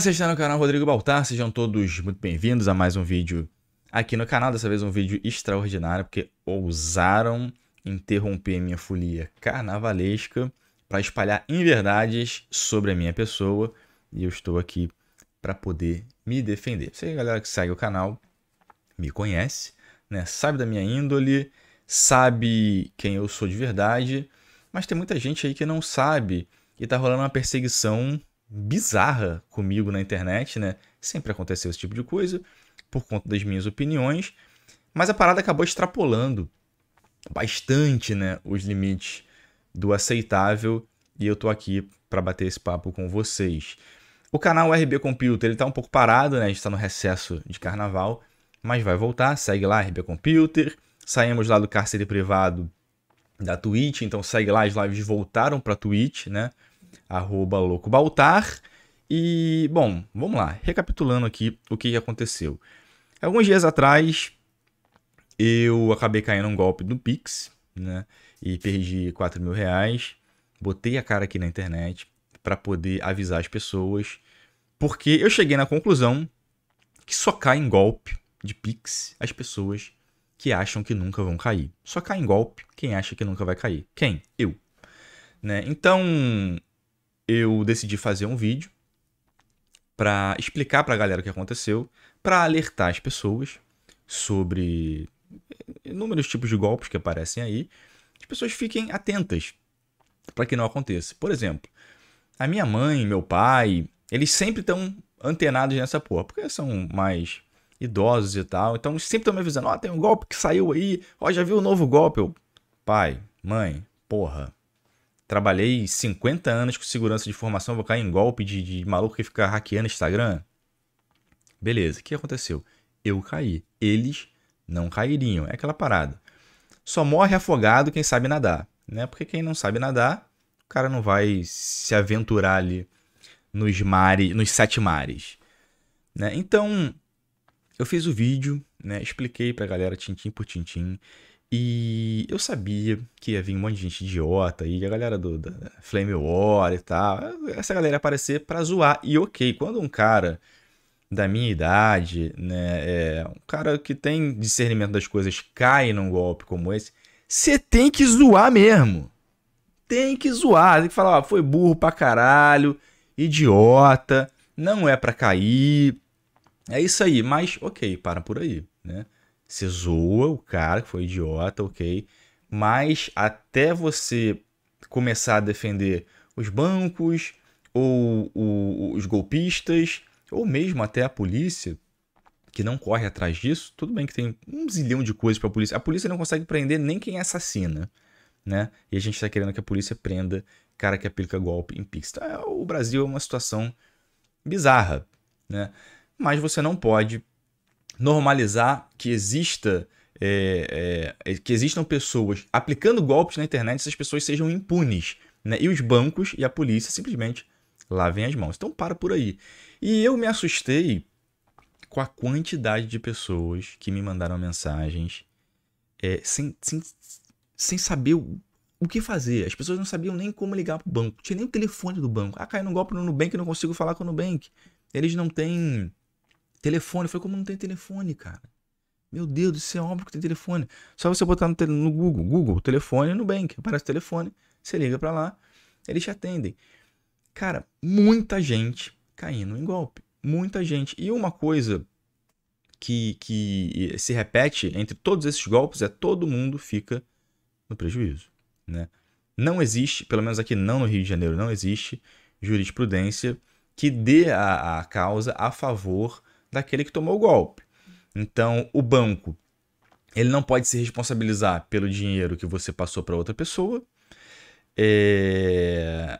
você está no canal Rodrigo Baltar, sejam todos muito bem-vindos a mais um vídeo aqui no canal. Dessa vez um vídeo extraordinário, porque ousaram interromper minha folia carnavalesca para espalhar inverdades sobre a minha pessoa e eu estou aqui para poder me defender. Você, galera que segue o canal, me conhece, né? sabe da minha índole, sabe quem eu sou de verdade, mas tem muita gente aí que não sabe e tá rolando uma perseguição bizarra comigo na internet, né? Sempre aconteceu esse tipo de coisa, por conta das minhas opiniões. Mas a parada acabou extrapolando bastante, né? Os limites do aceitável. E eu tô aqui para bater esse papo com vocês. O canal RB Computer ele tá um pouco parado, né? A gente tá no recesso de carnaval, mas vai voltar. Segue lá, RB Computer. Saímos lá do cárcere privado da Twitch, então segue lá, as lives voltaram pra Twitch, né? arroba baltar E, bom, vamos lá, recapitulando aqui o que aconteceu. Alguns dias atrás, eu acabei caindo um golpe no Pix, né? E perdi 4 mil reais. Botei a cara aqui na internet para poder avisar as pessoas, porque eu cheguei na conclusão que só cai em golpe de Pix as pessoas que acham que nunca vão cair. Só cai em golpe quem acha que nunca vai cair. Quem? Eu. Né? Então, eu decidi fazer um vídeo para explicar para a galera o que aconteceu, para alertar as pessoas sobre inúmeros tipos de golpes que aparecem aí, as pessoas fiquem atentas para que não aconteça. Por exemplo, a minha mãe, meu pai, eles sempre estão antenados nessa porra, porque são mais idosos e tal, então sempre estão me avisando, ó, oh, tem um golpe que saiu aí, ó, oh, já viu o um novo golpe. Eu, pai, mãe, porra, trabalhei 50 anos com segurança de informação, vou cair em golpe de, de maluco que fica hackeando Instagram? Beleza, o que aconteceu? Eu caí. Eles não cairiam. É aquela parada. Só morre afogado quem sabe nadar, né? Porque quem não sabe nadar, o cara não vai se aventurar ali nos mares, nos sete mares, né? Então, eu fiz o vídeo, né? Expliquei pra galera tintim por tintim. E eu sabia que ia vir um monte de gente idiota e a galera do da Flame War e tal. Essa galera ia aparecer pra zoar. E ok, quando um cara da minha idade, né, é, um cara que tem discernimento das coisas cai num golpe como esse, você tem que zoar mesmo. Tem que zoar, tem que falar, ó, foi burro pra caralho, idiota, não é pra cair. É isso aí, mas ok, para por aí, né? Você zoa o cara que foi idiota, ok. Mas até você começar a defender os bancos, ou, ou os golpistas, ou mesmo até a polícia, que não corre atrás disso, tudo bem que tem um zilhão de coisas para a polícia. A polícia não consegue prender nem quem assassina, né? E a gente está querendo que a polícia prenda cara que aplica golpe em pista. Então, é, o Brasil é uma situação bizarra, né? Mas você não pode normalizar que exista é, é, que existam pessoas aplicando golpes na internet, essas pessoas sejam impunes. Né? E os bancos e a polícia simplesmente lavem as mãos. Então para por aí. E eu me assustei com a quantidade de pessoas que me mandaram mensagens é, sem, sem, sem saber o, o que fazer. As pessoas não sabiam nem como ligar para o banco. Tinha nem o telefone do banco. Ah, caiu um golpe no Nubank, não consigo falar com o Nubank. Eles não têm Telefone. Eu falei, como não tem telefone, cara? Meu Deus, isso é óbvio que tem telefone. Só você botar no, no Google, Google, telefone no bank, Aparece o telefone, você liga para lá, eles te atendem. Cara, muita gente caindo em golpe. Muita gente. E uma coisa que, que se repete entre todos esses golpes é todo mundo fica no prejuízo. Né? Não existe, pelo menos aqui não no Rio de Janeiro, não existe jurisprudência que dê a, a causa a favor daquele que tomou o golpe. Então, o banco ele não pode se responsabilizar pelo dinheiro que você passou para outra pessoa. É...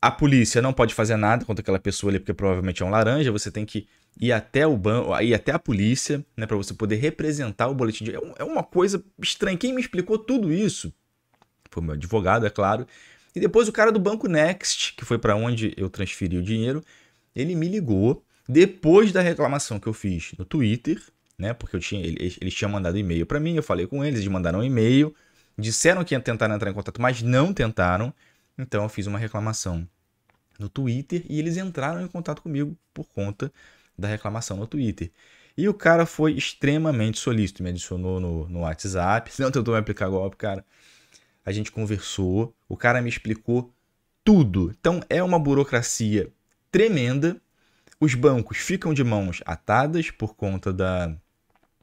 A polícia não pode fazer nada contra aquela pessoa ali, porque provavelmente é um laranja. Você tem que ir até o banco, ir até a polícia, né, para você poder representar o boletim de. É, é uma coisa estranha. Quem me explicou tudo isso foi meu advogado, é claro. E depois o cara do banco Next, que foi para onde eu transferi o dinheiro, ele me ligou depois da reclamação que eu fiz no Twitter, né? Porque eu tinha, eles, eles tinham mandado e-mail para mim, eu falei com eles, eles mandaram um e-mail, disseram que tentar entrar em contato, mas não tentaram. Então eu fiz uma reclamação no Twitter e eles entraram em contato comigo por conta da reclamação no Twitter. E o cara foi extremamente solícito, me adicionou no, no WhatsApp, não tentou me aplicar golpe, cara. A gente conversou, o cara me explicou tudo. Então é uma burocracia tremenda os bancos ficam de mãos atadas por conta da,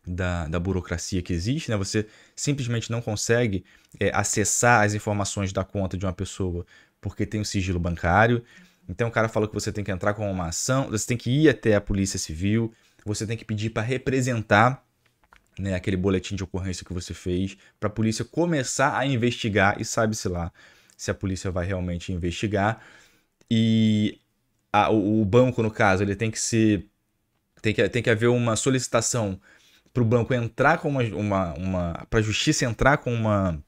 da, da burocracia que existe, né? Você simplesmente não consegue é, acessar as informações da conta de uma pessoa porque tem o um sigilo bancário. Então o cara fala que você tem que entrar com uma ação, você tem que ir até a polícia civil, você tem que pedir para representar né, aquele boletim de ocorrência que você fez, para a polícia começar a investigar e sabe-se lá se a polícia vai realmente investigar. E a, o, o banco, no caso, ele tem que se. Tem que, tem que haver uma solicitação para o banco entrar com uma. uma, uma para a justiça entrar com uma.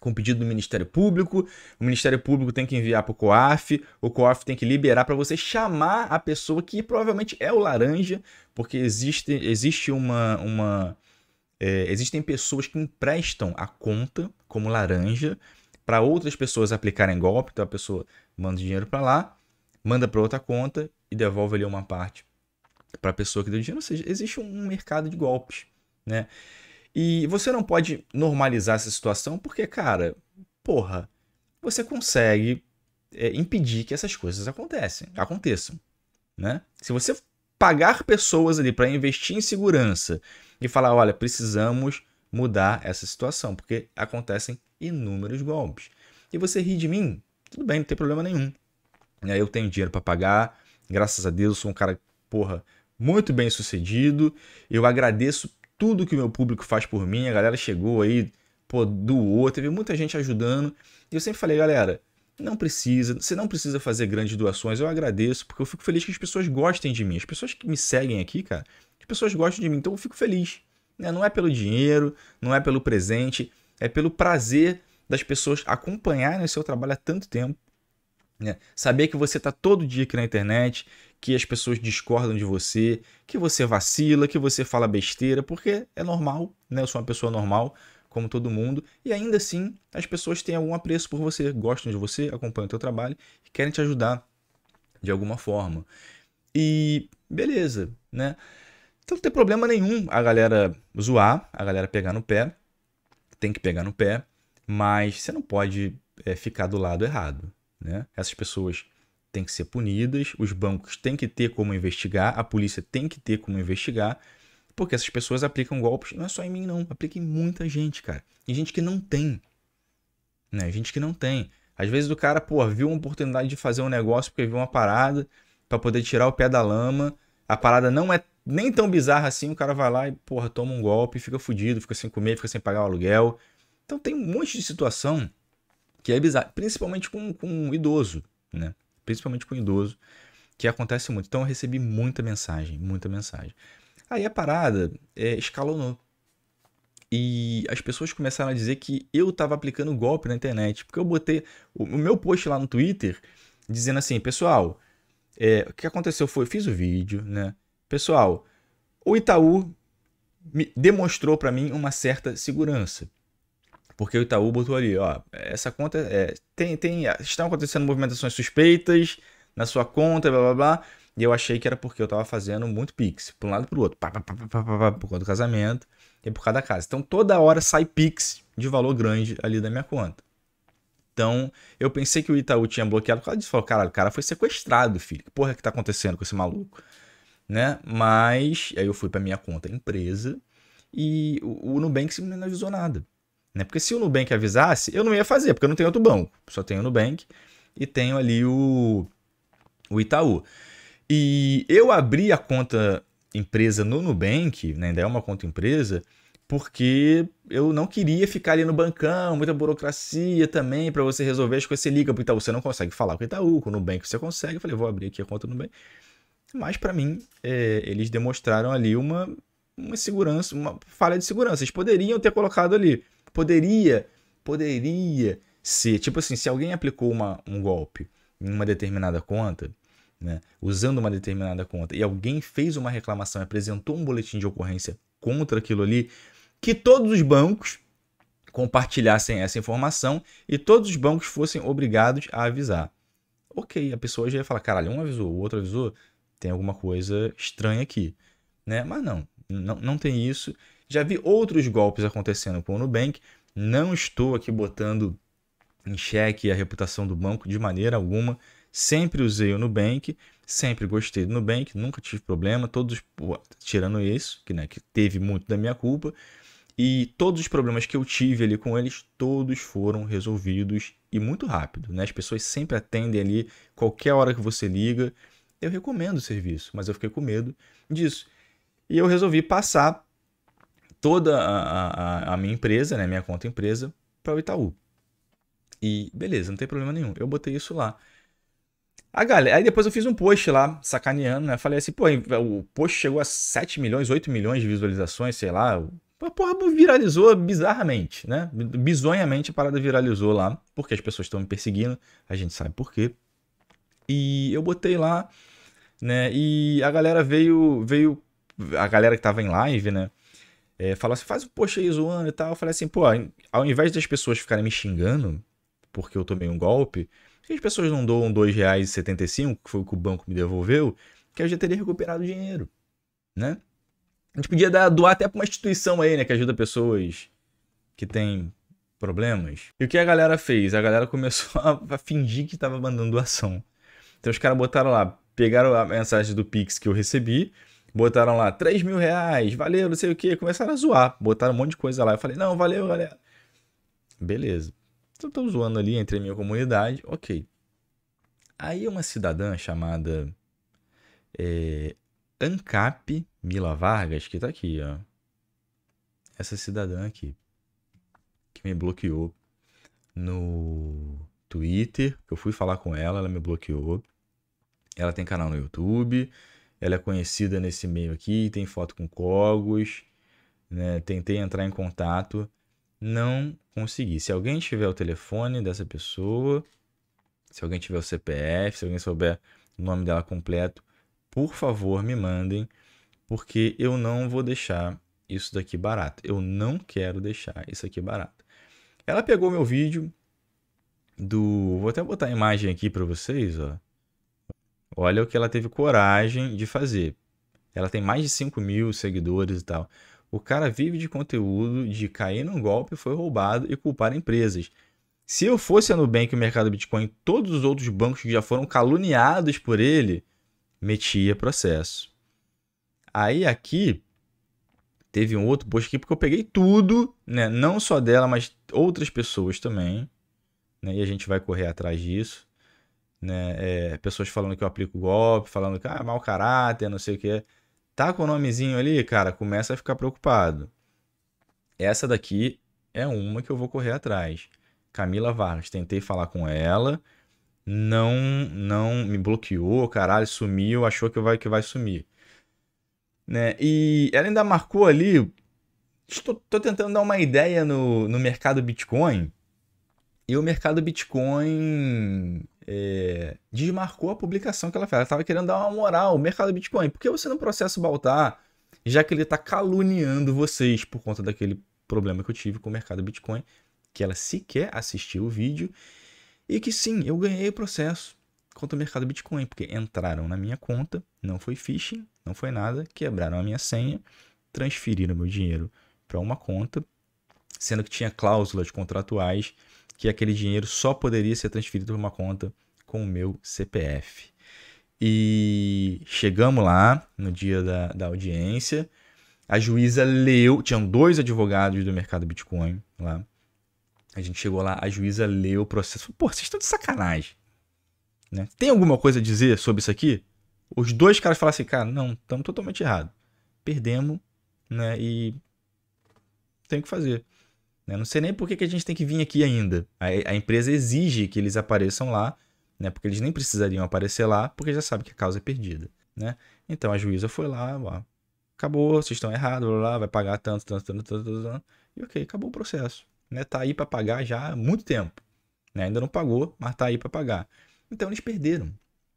Com um pedido do Ministério Público, o Ministério Público tem que enviar para o COAF, o COAF tem que liberar para você chamar a pessoa que provavelmente é o laranja, porque existe, existe uma, uma, é, existem pessoas que emprestam a conta como laranja para outras pessoas aplicarem golpe, então a pessoa manda dinheiro para lá manda para outra conta e devolve ali uma parte para a pessoa que deu dinheiro. Ou seja, existe um mercado de golpes, né? E você não pode normalizar essa situação porque, cara, porra, você consegue é, impedir que essas coisas acontecem, aconteçam, né? Se você pagar pessoas ali para investir em segurança e falar, olha, precisamos mudar essa situação, porque acontecem inúmeros golpes. E você ri de mim? Tudo bem, não tem problema nenhum. Né? Eu tenho dinheiro para pagar, graças a Deus, sou um cara, porra, muito bem sucedido. Eu agradeço tudo que o meu público faz por mim. A galera chegou aí, pô, doou, teve muita gente ajudando. E eu sempre falei, galera, não precisa, você não precisa fazer grandes doações. Eu agradeço, porque eu fico feliz que as pessoas gostem de mim. As pessoas que me seguem aqui, cara, as pessoas gostam de mim, então eu fico feliz. Né? Não é pelo dinheiro, não é pelo presente, é pelo prazer das pessoas acompanharem o seu trabalho há tanto tempo né? Saber que você está todo dia aqui na internet, que as pessoas discordam de você, que você vacila, que você fala besteira, porque é normal, né? Eu sou uma pessoa normal, como todo mundo, e ainda assim as pessoas têm algum apreço por você, gostam de você, acompanham o teu trabalho e querem te ajudar de alguma forma. E beleza, né? Então não tem problema nenhum a galera zoar, a galera pegar no pé, tem que pegar no pé, mas você não pode é, ficar do lado errado. Né? Essas pessoas têm que ser punidas, os bancos têm que ter como investigar, a polícia tem que ter como investigar, porque essas pessoas aplicam golpes, não é só em mim não, aplica em muita gente, cara. E gente que não tem, né? Gente que não tem. Às vezes o cara, pô, viu uma oportunidade de fazer um negócio porque viu uma parada para poder tirar o pé da lama. A parada não é nem tão bizarra assim, o cara vai lá e, porra, toma um golpe, fica fudido, fica sem comer, fica sem pagar o aluguel. Então tem um monte de situação que é bizarro, principalmente com, com um idoso, né? Principalmente com um idoso, que acontece muito. Então eu recebi muita mensagem, muita mensagem. Aí a parada é, escalonou. E as pessoas começaram a dizer que eu tava aplicando golpe na internet. Porque eu botei o, o meu post lá no Twitter dizendo assim, pessoal, é, o que aconteceu foi, eu fiz o vídeo, né? Pessoal, o Itaú me demonstrou para mim uma certa segurança. Porque o Itaú botou ali, ó, essa conta é, tem, tem, estão acontecendo movimentações suspeitas na sua conta, blá blá blá. E eu achei que era porque eu tava fazendo muito pix, para um lado e pro outro, pá, pá, pá, pá, pá, pá, por conta do casamento e por cada casa. Então toda hora sai pix de valor grande ali da minha conta. Então, eu pensei que o Itaú tinha bloqueado por causa disso. Falou, caralho, o cara foi sequestrado, filho. Que porra é que tá acontecendo com esse maluco? Né? Mas, aí eu fui pra minha conta empresa e o, o Nubank simplesmente não avisou nada. Né? Porque se o Nubank avisasse, eu não ia fazer, porque eu não tenho outro banco. Só tenho o Nubank e tenho ali o, o Itaú. E eu abri a conta empresa no Nubank, né? ainda é uma conta empresa, porque eu não queria ficar ali no bancão, muita burocracia também para você resolver as coisas. Você liga para o Itaú, você não consegue falar com o Itaú, com o Nubank você consegue. Eu falei, vou abrir aqui a conta do Nubank. Mas para mim, é, eles demonstraram ali uma, uma segurança, uma falha de segurança. Eles poderiam ter colocado ali Poderia, poderia ser. Tipo assim, se alguém aplicou uma, um golpe em uma determinada conta, né, usando uma determinada conta, e alguém fez uma reclamação apresentou um boletim de ocorrência contra aquilo ali, que todos os bancos compartilhassem essa informação e todos os bancos fossem obrigados a avisar. Ok, a pessoa já ia falar: caralho, um avisou, o outro avisou, tem alguma coisa estranha aqui. Né? Mas não, não, não tem isso. Já vi outros golpes acontecendo com o Nubank. Não estou aqui botando em xeque a reputação do banco de maneira alguma. Sempre usei o Nubank, sempre gostei do Nubank, nunca tive problema, todos, tirando isso, que, né, que teve muito da minha culpa. E todos os problemas que eu tive ali com eles, todos foram resolvidos e muito rápido. Né? As pessoas sempre atendem ali, qualquer hora que você liga. Eu recomendo o serviço, mas eu fiquei com medo disso. E eu resolvi passar toda a, a, a, minha empresa, né, minha conta empresa, para o Itaú. E beleza, não tem problema nenhum. Eu botei isso lá. A ah, galera, aí depois eu fiz um post lá, sacaneando, né? Falei assim, pô, o post chegou a 7 milhões, 8 milhões de visualizações, sei lá. Porra, viralizou bizarramente, né? Bizonhamente a parada viralizou lá, porque as pessoas estão me perseguindo, a gente sabe por quê. E eu botei lá, né? E a galera veio, veio a galera que tava em live, né? é, assim, faz um post aí zoando e tal. Eu falei assim, pô, ao invés das pessoas ficarem me xingando, porque eu tomei um golpe, se as pessoas não doam R$2,75, que foi o que o banco me devolveu, que eu já teria recuperado o dinheiro, né? A gente podia dar, doar até para uma instituição aí, né, que ajuda pessoas que têm problemas. E o que a galera fez? A galera começou a, a fingir que estava mandando doação. Então os caras botaram lá, pegaram a mensagem do Pix que eu recebi, Botaram lá 3 mil reais, valeu, não sei o que. Começaram a zoar, botaram um monte de coisa lá. Eu falei, não, valeu, galera. Beleza. Então estão zoando ali entre a minha comunidade, ok. Aí uma cidadã chamada é, Ancap Mila Vargas, que tá aqui, ó. Essa cidadã aqui, que me bloqueou no Twitter, eu fui falar com ela, ela me bloqueou. Ela tem canal no YouTube, ela é conhecida nesse meio aqui, tem foto com Cogos, né? Tentei entrar em contato, não consegui. Se alguém tiver o telefone dessa pessoa, se alguém tiver o CPF, se alguém souber o nome dela completo, por favor, me mandem, porque eu não vou deixar isso daqui barato. Eu não quero deixar isso aqui barato. Ela pegou meu vídeo do, vou até botar a imagem aqui para vocês, ó. Olha o que ela teve coragem de fazer. Ela tem mais de 5 mil seguidores e tal. O cara vive de conteúdo de cair num golpe, foi roubado e culpar empresas. Se eu fosse a Nubank e o mercado Bitcoin, todos os outros bancos que já foram caluniados por ele, metia processo. Aí aqui teve um outro post aqui, porque eu peguei tudo, né? Não só dela, mas outras pessoas também. Né? E a gente vai correr atrás disso né? É, pessoas falando que eu aplico golpe, falando que ah, é mau caráter, não sei o que. Tá com o nomezinho ali, cara, começa a ficar preocupado. Essa daqui é uma que eu vou correr atrás. Camila Vargas, tentei falar com ela, não não me bloqueou, caralho, sumiu, achou que vai que vai sumir. Né? E ela ainda marcou ali estou tô tentando dar uma ideia no, no mercado Bitcoin. E o mercado Bitcoin é, desmarcou a publicação que ela fez. Ela estava querendo dar uma moral ao mercado do Bitcoin. Por que você não processa o Baltar, já que ele está caluniando vocês por conta daquele problema que eu tive com o mercado do Bitcoin? Que ela sequer assistiu o vídeo. E que sim, eu ganhei o processo contra o mercado Bitcoin, porque entraram na minha conta, não foi phishing, não foi nada, quebraram a minha senha, transferiram meu dinheiro para uma conta, sendo que tinha cláusulas contratuais que aquele dinheiro só poderia ser transferido para uma conta com o meu CPF. E chegamos lá no dia da, da audiência. A juíza leu, tinham dois advogados do mercado Bitcoin lá. A gente chegou lá, a juíza leu o processo. Pô, vocês estão de sacanagem. Né? Tem alguma coisa a dizer sobre isso aqui? Os dois caras falaram assim, cara, não, estamos totalmente errados. Perdemos, né? E tem que fazer. Né? Não sei nem por que, que a gente tem que vir aqui ainda. A, a empresa exige que eles apareçam lá, né? porque eles nem precisariam aparecer lá, porque já sabe que a causa é perdida. Né? Então a juíza foi lá, ó, acabou, vocês estão errados, blá, blá, vai pagar tanto, tanto, tanto, tanto, tanto, tanto, e ok, acabou o processo. Né? Tá aí para pagar já há muito tempo. Né? Ainda não pagou, mas tá aí para pagar. Então eles perderam.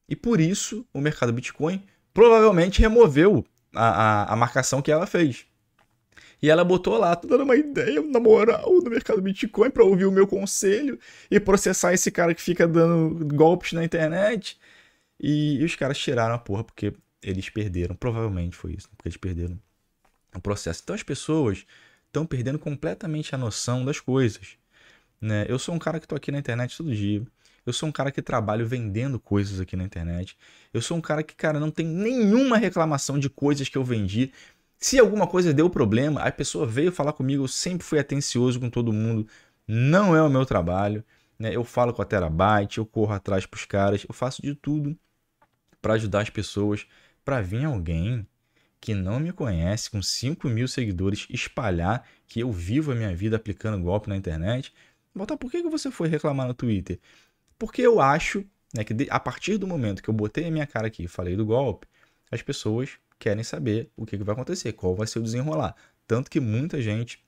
E por isso o mercado Bitcoin provavelmente removeu a, a, a marcação que ela fez. E ela botou lá, tô dando uma ideia, na moral, no mercado Bitcoin para ouvir o meu conselho e processar esse cara que fica dando golpes na internet. E, e os caras tiraram a porra porque eles perderam. Provavelmente foi isso, porque eles perderam o processo. Então as pessoas estão perdendo completamente a noção das coisas. Né? Eu sou um cara que tô aqui na internet todo dia. Eu sou um cara que trabalho vendendo coisas aqui na internet. Eu sou um cara que, cara, não tem nenhuma reclamação de coisas que eu vendi se alguma coisa deu problema, a pessoa veio falar comigo, eu sempre fui atencioso com todo mundo, não é o meu trabalho. Né? Eu falo com a Terabyte, eu corro atrás para os caras, eu faço de tudo para ajudar as pessoas. Para vir alguém que não me conhece, com 5 mil seguidores, espalhar que eu vivo a minha vida aplicando golpe na internet. Voltar, por que, que você foi reclamar no Twitter? Porque eu acho né, que a partir do momento que eu botei a minha cara aqui e falei do golpe, as pessoas querem saber o que, que vai acontecer, qual vai ser o desenrolar. Tanto que muita gente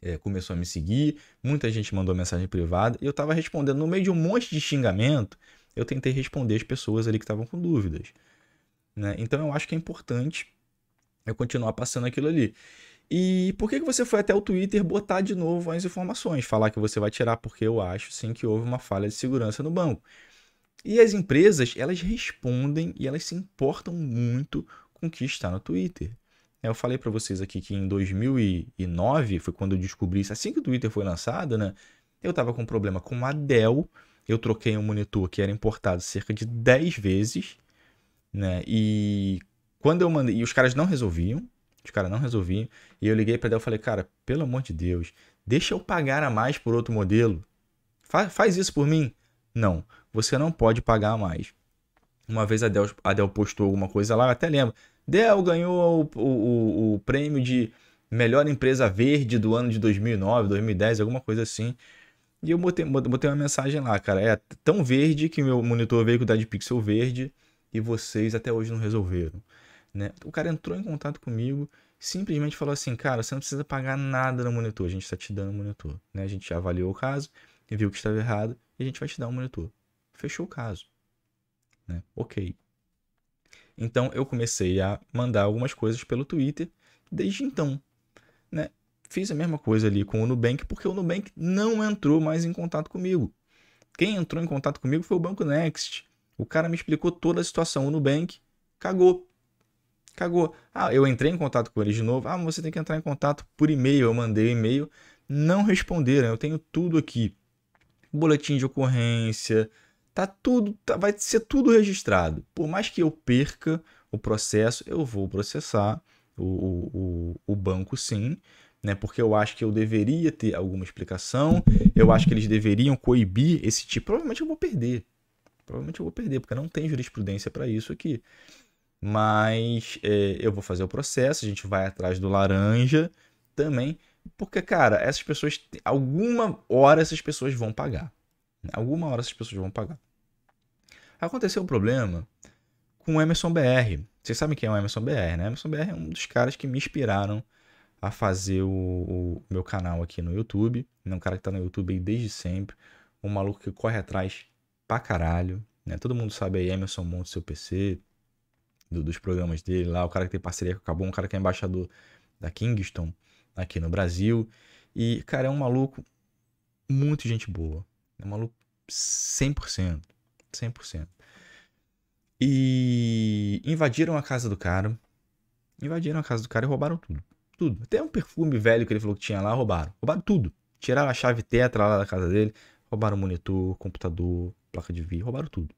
é, começou a me seguir, muita gente mandou mensagem privada, e eu estava respondendo no meio de um monte de xingamento, eu tentei responder as pessoas ali que estavam com dúvidas. Né? Então eu acho que é importante eu continuar passando aquilo ali. E por que, que você foi até o Twitter botar de novo as informações? Falar que você vai tirar, porque eu acho sim que houve uma falha de segurança no banco. E as empresas, elas respondem e elas se importam muito está no Twitter. Eu falei para vocês aqui que em 2009 foi quando eu descobri isso, assim que o Twitter foi lançado, né? Eu tava com um problema com a Dell, eu troquei um monitor que era importado cerca de 10 vezes, né? E quando eu mandei, e os caras não resolviam, os caras não resolviam, e eu liguei para Dell e falei: "Cara, pelo amor de Deus, deixa eu pagar a mais por outro modelo. Fa faz isso por mim." Não, você não pode pagar a mais. Uma vez a Dell, a Dell postou alguma coisa lá, até lembro. Dell ganhou o, o, o prêmio de melhor empresa verde do ano de 2009, 2010, alguma coisa assim. E eu botei, botei uma mensagem lá, cara. É tão verde que meu monitor veio com de pixel verde e vocês até hoje não resolveram. Né? O cara entrou em contato comigo, simplesmente falou assim: Cara, você não precisa pagar nada no monitor, a gente está te dando o monitor. Né? A gente avaliou o caso, viu que estava errado e a gente vai te dar um monitor. Fechou o caso. Né? Ok. Então eu comecei a mandar algumas coisas pelo Twitter desde então. Né? Fiz a mesma coisa ali com o Nubank, porque o Nubank não entrou mais em contato comigo. Quem entrou em contato comigo foi o Banco Next. O cara me explicou toda a situação. O Nubank cagou. Cagou. Ah, eu entrei em contato com eles de novo. Ah, você tem que entrar em contato por e-mail. Eu mandei e-mail. Não responderam. Eu tenho tudo aqui: boletim de ocorrência, Tá tudo, tá, vai ser tudo registrado. Por mais que eu perca o processo, eu vou processar o, o, o, banco sim, né? Porque eu acho que eu deveria ter alguma explicação, eu acho que eles deveriam coibir esse tipo. Provavelmente eu vou perder. Provavelmente eu vou perder, porque não tem jurisprudência para isso aqui. Mas é, eu vou fazer o processo, a gente vai atrás do laranja também, porque, cara, essas pessoas, alguma hora essas pessoas vão pagar. Né? Alguma hora essas pessoas vão pagar. Aconteceu um problema com o Emerson BR. Vocês sabem quem é o Emerson BR, né? Emerson BR é um dos caras que me inspiraram a fazer o, o meu canal aqui no YouTube. É um cara que tá no YouTube desde sempre. Um maluco que corre atrás pra caralho. Né? Todo mundo sabe aí, Emerson monta seu PC, do, dos programas dele lá, o cara que tem parceria com o Cabum, um cara que é embaixador da Kingston aqui no Brasil. E, cara, é um maluco muito gente boa. É um maluco 100%. 100%. E invadiram a casa do cara. Invadiram a casa do cara e roubaram tudo. Tudo. Até um perfume velho que ele falou que tinha lá, roubaram. Roubaram tudo. Tiraram a chave tetra lá da casa dele. Roubaram o monitor, computador, placa de vídeo. Roubaram tudo.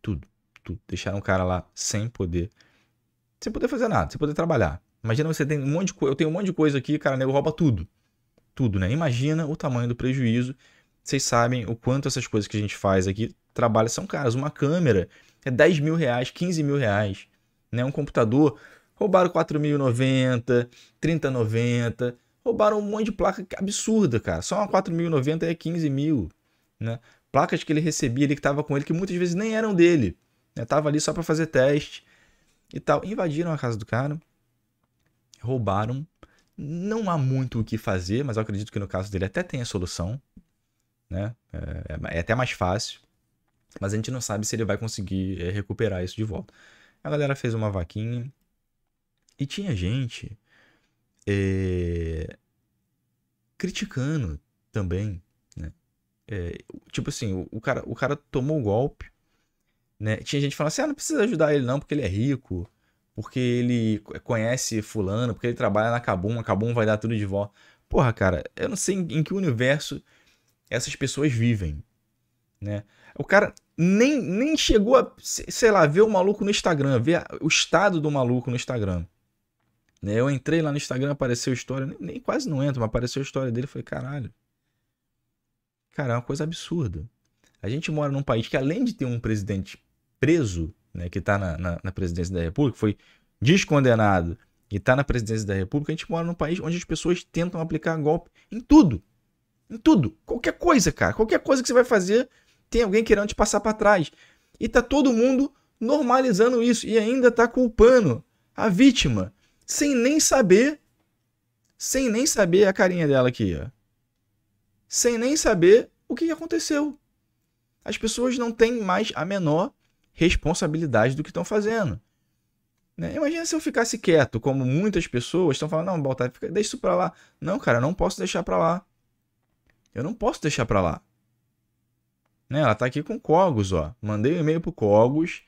Tudo. Tudo. Deixaram o cara lá sem poder. Sem poder fazer nada, sem poder trabalhar. Imagina você tem um monte de coisa. Eu tenho um monte de coisa aqui, cara, nego rouba tudo. Tudo, né? Imagina o tamanho do prejuízo. Vocês sabem o quanto essas coisas que a gente faz aqui trabalha são caras. Uma câmera é 10 mil reais, 15 mil reais. Né? Um computador, roubaram 4.090, 30.90, roubaram um monte de placa é absurda, cara. Só uma 4.090 é 15 mil. Né? Placas que ele recebia ali, que estava com ele, que muitas vezes nem eram dele. Né? Tava ali só para fazer teste e tal. Invadiram a casa do cara, roubaram. Não há muito o que fazer, mas eu acredito que no caso dele até tem a solução. Né? É, é, é até mais fácil. Mas a gente não sabe se ele vai conseguir é, recuperar isso de volta. A galera fez uma vaquinha. E tinha gente é, criticando também, né? É, tipo assim, o, o, cara, o cara tomou o golpe, né? Tinha gente falando assim, ah, não precisa ajudar ele não, porque ele é rico, porque ele conhece fulano, porque ele trabalha na Cabum, a Cabum vai dar tudo de volta. Porra, cara, eu não sei em, em que universo essas pessoas vivem, né? O cara, nem, nem chegou a, sei lá, ver o maluco no Instagram, ver o estado do maluco no Instagram. Né? Eu entrei lá no Instagram, apareceu a história, nem, nem, quase não entro, mas apareceu a história dele, foi caralho. Cara, é uma coisa absurda. A gente mora num país que além de ter um presidente preso, né, que está na, na, na presidência da república, foi descondenado e está na presidência da república, a gente mora num país onde as pessoas tentam aplicar golpe em tudo. Em tudo. Qualquer coisa, cara. Qualquer coisa que você vai fazer, tem alguém querendo te passar para trás. E tá todo mundo normalizando isso e ainda tá culpando a vítima, sem nem saber, sem nem saber a carinha dela aqui, ó. Sem nem saber o que aconteceu. As pessoas não têm mais a menor responsabilidade do que estão fazendo. Né? Imagina se eu ficasse quieto, como muitas pessoas estão falando, não, Baltar, deixa isso pra lá. Não, cara, eu não posso deixar pra lá. Eu não posso deixar pra lá. Né? Ela está aqui com Cogos, ó. Mandei um e-mail para Cogos,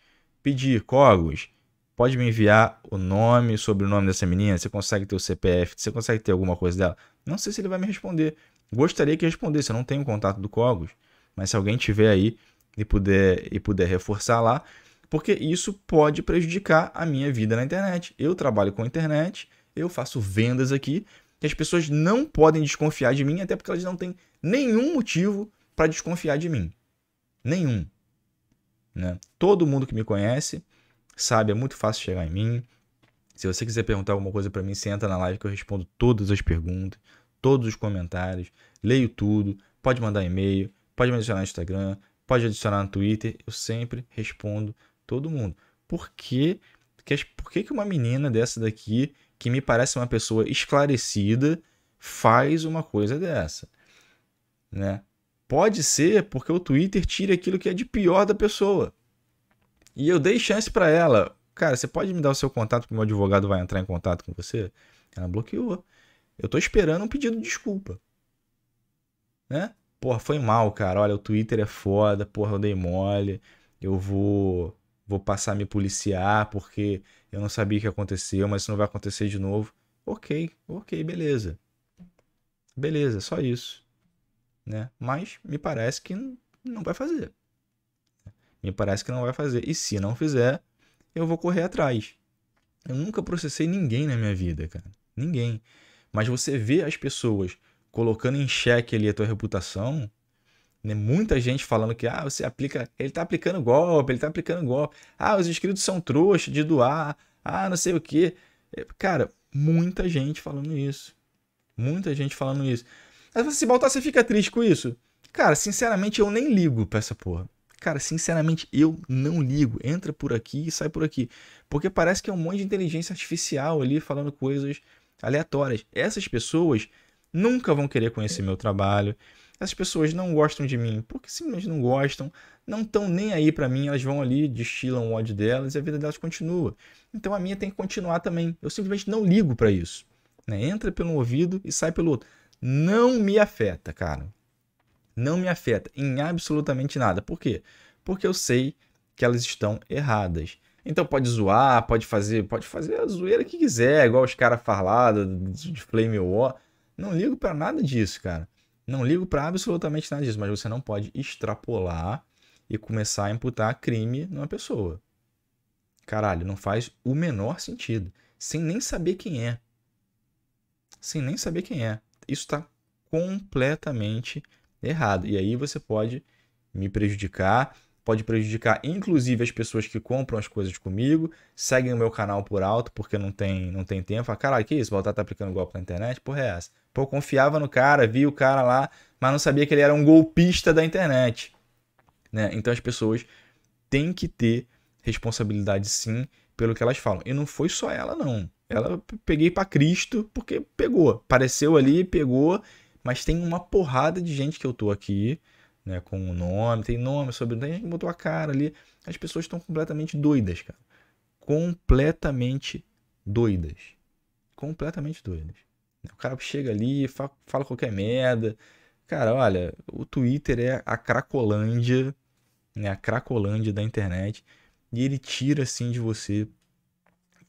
pedi Cogos, pode me enviar o nome, sobrenome dessa menina? Você consegue ter o CPF? Você consegue ter alguma coisa dela? Não sei se ele vai me responder. Gostaria que respondesse, eu não tenho contato do Cogos, mas se alguém tiver aí e puder, e puder reforçar lá, porque isso pode prejudicar a minha vida na internet. Eu trabalho com internet, eu faço vendas aqui, e as pessoas não podem desconfiar de mim, até porque elas não têm nenhum motivo para desconfiar de mim. Nenhum. Né? Todo mundo que me conhece sabe, é muito fácil chegar em mim. Se você quiser perguntar alguma coisa para mim, você entra na live que eu respondo todas as perguntas, todos os comentários, leio tudo, pode mandar e-mail, pode me adicionar no Instagram, pode adicionar no Twitter, eu sempre respondo todo mundo. Por Porque? por que, que uma menina dessa daqui, que me parece uma pessoa esclarecida, faz uma coisa dessa? Né? Pode ser porque o Twitter tira aquilo que é de pior da pessoa. E eu dei chance para ela. Cara, você pode me dar o seu contato que meu advogado vai entrar em contato com você? Ela bloqueou. Eu tô esperando um pedido de desculpa. Né? Porra, foi mal, cara. Olha, o Twitter é foda. Porra, eu dei mole. Eu vou vou passar a me policiar porque eu não sabia o que aconteceu, mas isso não vai acontecer de novo. OK, OK, beleza. Beleza, só isso né? Mas me parece que não vai fazer. Me parece que não vai fazer. E se não fizer, eu vou correr atrás. Eu nunca processei ninguém na minha vida, cara. Ninguém. Mas você vê as pessoas colocando em xeque ali a tua reputação, né? Muita gente falando que ah, você aplica, ele tá aplicando golpe, ele tá aplicando golpe. Ah, os inscritos são trouxa de doar. Ah, não sei o quê. É, cara, muita gente falando isso. Muita gente falando isso. Aí você se voltar você fica triste com isso? Cara, sinceramente eu nem ligo pra essa porra. Cara, sinceramente eu não ligo. Entra por aqui e sai por aqui. Porque parece que é um monte de inteligência artificial ali falando coisas aleatórias. Essas pessoas nunca vão querer conhecer meu trabalho. Essas pessoas não gostam de mim porque simplesmente não gostam, não estão nem aí para mim, elas vão ali, destilam o ódio delas e a vida delas continua. Então a minha tem que continuar também. Eu simplesmente não ligo para isso. Né? Entra pelo ouvido e sai pelo outro não me afeta, cara. Não me afeta em absolutamente nada. Por quê? Porque eu sei que elas estão erradas. Então pode zoar, pode fazer, pode fazer a zoeira que quiser, igual os caras falaram de Flame War. Não ligo para nada disso, cara. Não ligo para absolutamente nada disso, mas você não pode extrapolar e começar a imputar crime numa pessoa. Caralho, não faz o menor sentido. Sem nem saber quem é. Sem nem saber quem é isso está completamente errado. E aí você pode me prejudicar, pode prejudicar inclusive as pessoas que compram as coisas comigo, seguem o meu canal por alto porque não tem, não tem tempo. Fala, caralho, que isso? Voltar a tá aplicando golpe na internet? Porra, é essa? Pô, confiava no cara, vi o cara lá, mas não sabia que ele era um golpista da internet. Né? Então as pessoas têm que ter responsabilidade sim pelo que elas falam. E não foi só ela, não. Ela peguei para Cristo porque pegou, apareceu ali, pegou, mas tem uma porrada de gente que eu tô aqui, né, com o nome, tem nome, sobrenome, tem gente que botou a cara ali. As pessoas estão completamente doidas, cara. Completamente doidas. Completamente doidas. O cara chega ali, fala, fala qualquer merda. Cara, olha, o Twitter é a cracolândia, né, a cracolândia da internet, e ele tira assim de você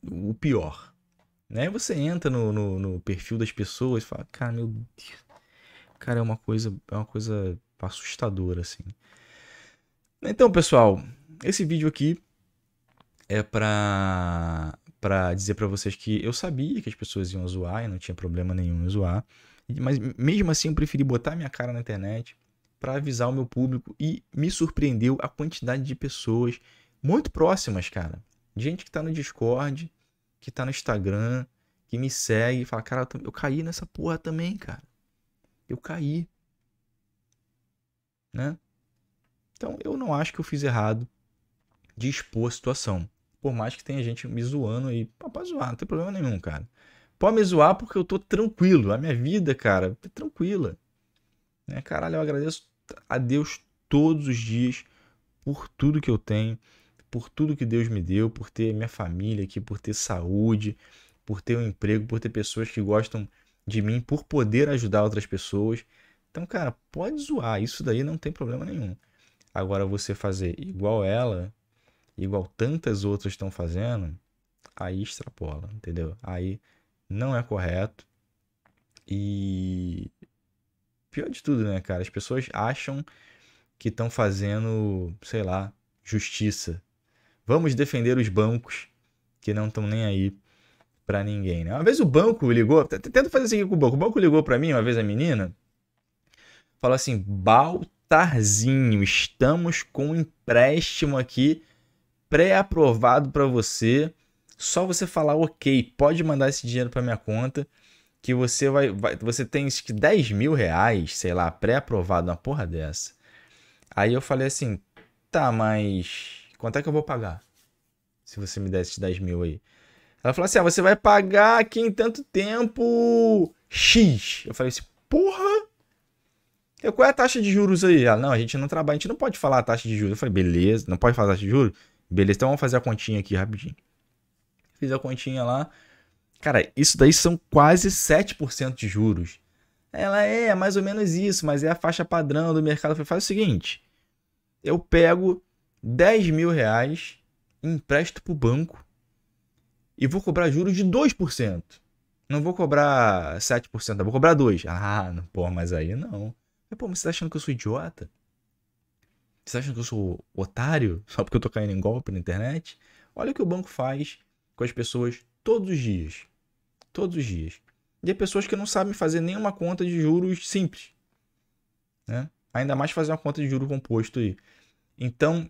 o pior. Né? Você entra no, no, no perfil das pessoas e fala, cara, meu Deus. Cara, é uma coisa, é uma coisa assustadora, assim. Então, pessoal, esse vídeo aqui é pra, pra dizer para vocês que eu sabia que as pessoas iam zoar e não tinha problema nenhum em zoar. Mas mesmo assim eu preferi botar minha cara na internet para avisar o meu público e me surpreendeu a quantidade de pessoas muito próximas, cara. Gente que tá no Discord, que tá no Instagram, que me segue e fala, cara, eu caí nessa porra também, cara. Eu caí. Né? Então eu não acho que eu fiz errado de expor a situação. Por mais que tenha gente me zoando aí. Pode zoar, não tem problema nenhum, cara. Pode me zoar porque eu tô tranquilo. A minha vida, cara, é tranquila. Né? Caralho, eu agradeço a Deus todos os dias por tudo que eu tenho por tudo que Deus me deu, por ter minha família aqui, por ter saúde, por ter um emprego, por ter pessoas que gostam de mim, por poder ajudar outras pessoas. Então, cara, pode zoar, isso daí não tem problema nenhum. Agora, você fazer igual ela, igual tantas outras estão fazendo, aí extrapola, entendeu? Aí não é correto. E pior de tudo, né, cara? As pessoas acham que estão fazendo, sei lá, justiça Vamos defender os bancos que não estão nem aí para ninguém, né? Uma vez o banco ligou, tenta fazer isso aqui com o banco. O banco ligou para mim, uma vez a menina, falou assim: "Baltarzinho, estamos com um empréstimo aqui pré-aprovado para você. Só você falar OK, pode mandar esse dinheiro para minha conta." que você vai, vai, você tem 10 mil reais, sei lá, pré-aprovado, uma porra dessa. Aí eu falei assim, tá, mas Quanto é que eu vou pagar? Se você me desse 10 mil aí. Ela falou assim: ah, você vai pagar aqui em tanto tempo X. Eu falei assim: porra! Eu, qual é a taxa de juros aí? Ela, não, a gente não trabalha, a gente não pode falar a taxa de juros. Eu falei, beleza, não pode falar a taxa de juros? Beleza, então vamos fazer a continha aqui rapidinho. Fiz a continha lá. Cara, isso daí são quase 7% de juros. Ela é, é mais ou menos isso, mas é a faixa padrão do mercado. Eu falei, faz o seguinte: eu pego 10 mil reais, empresto para o banco e vou cobrar juros de 2%. Não vou cobrar 7%, vou cobrar 2%. Ah, não, pô, mas aí não. Mas, pô, mas você está achando que eu sou idiota? Você está achando que eu sou otário só porque eu tô caindo em golpe na internet? Olha o que o banco faz com as pessoas todos os dias. Todos os dias. E é pessoas que não sabem fazer nenhuma conta de juros simples. Né? Ainda mais fazer uma conta de juros composto aí. Então,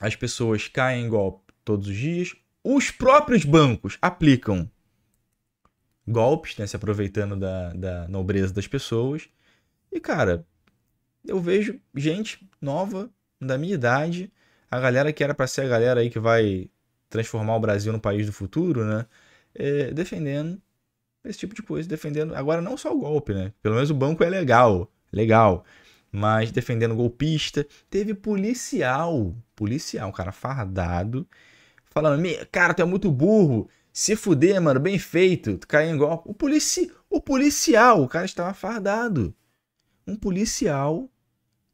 as pessoas caem em golpe todos os dias. Os próprios bancos aplicam golpes, né, se aproveitando da, da nobreza das pessoas. E, cara, eu vejo gente nova, da minha idade, a galera que era para ser a galera aí que vai transformar o Brasil no país do futuro, né? É, defendendo esse tipo de coisa, defendendo. Agora, não só o golpe, né? Pelo menos o banco é legal, legal mas defendendo golpista. Teve policial, policial, um cara fardado, falando: Cara, tu é muito burro, se fuder, mano, bem feito, tu caiu em golpe. O, polici o policial, o cara estava fardado. Um policial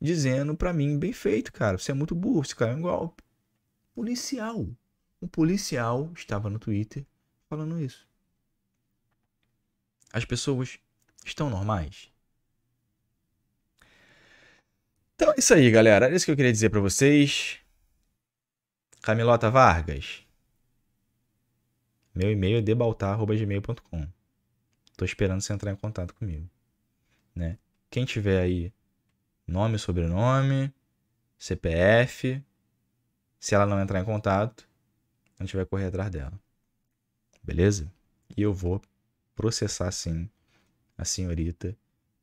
dizendo para mim: Bem feito, cara, você é muito burro, você caiu em golpe. Policial. Um policial estava no Twitter falando isso. As pessoas estão normais? Então é isso aí, galera. Era isso que eu queria dizer para vocês. Camilota Vargas. Meu e-mail é debaltar.gmail.com. Tô esperando você entrar em contato comigo. Né? Quem tiver aí nome, sobrenome, CPF. Se ela não entrar em contato, a gente vai correr atrás dela. Beleza? E eu vou processar sim a senhorita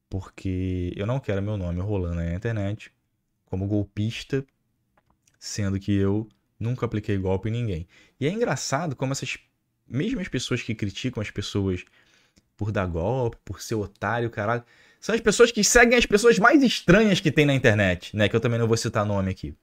porque eu não quero meu nome rolando na internet como golpista, sendo que eu nunca apliquei golpe em ninguém. E é engraçado como essas mesmas pessoas que criticam as pessoas por dar golpe, por ser otário, caralho, são as pessoas que seguem as pessoas mais estranhas que tem na internet, né? Que eu também não vou citar nome aqui.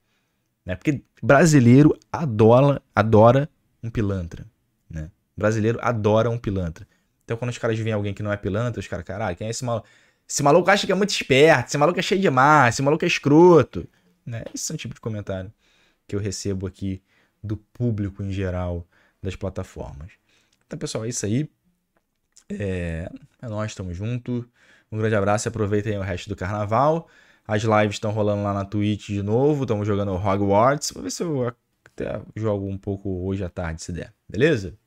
Né? Porque brasileiro adora, adora um pilantra, né? Brasileiro adora um pilantra. Então quando os caras veem alguém que não é pilantra, os caras, caralho, quem é esse maluco? Esse maluco acha que é muito esperto, esse maluco é cheio de mar, esse maluco é escroto. Né? Esse é o tipo de comentário que eu recebo aqui do público em geral das plataformas. Então, pessoal, é isso aí. É, é nós, estamos junto. Um grande abraço e aproveitem o resto do carnaval. As lives estão rolando lá na Twitch de novo. Estamos jogando Hogwarts. Vou ver se eu até jogo um pouco hoje à tarde, se der. Beleza?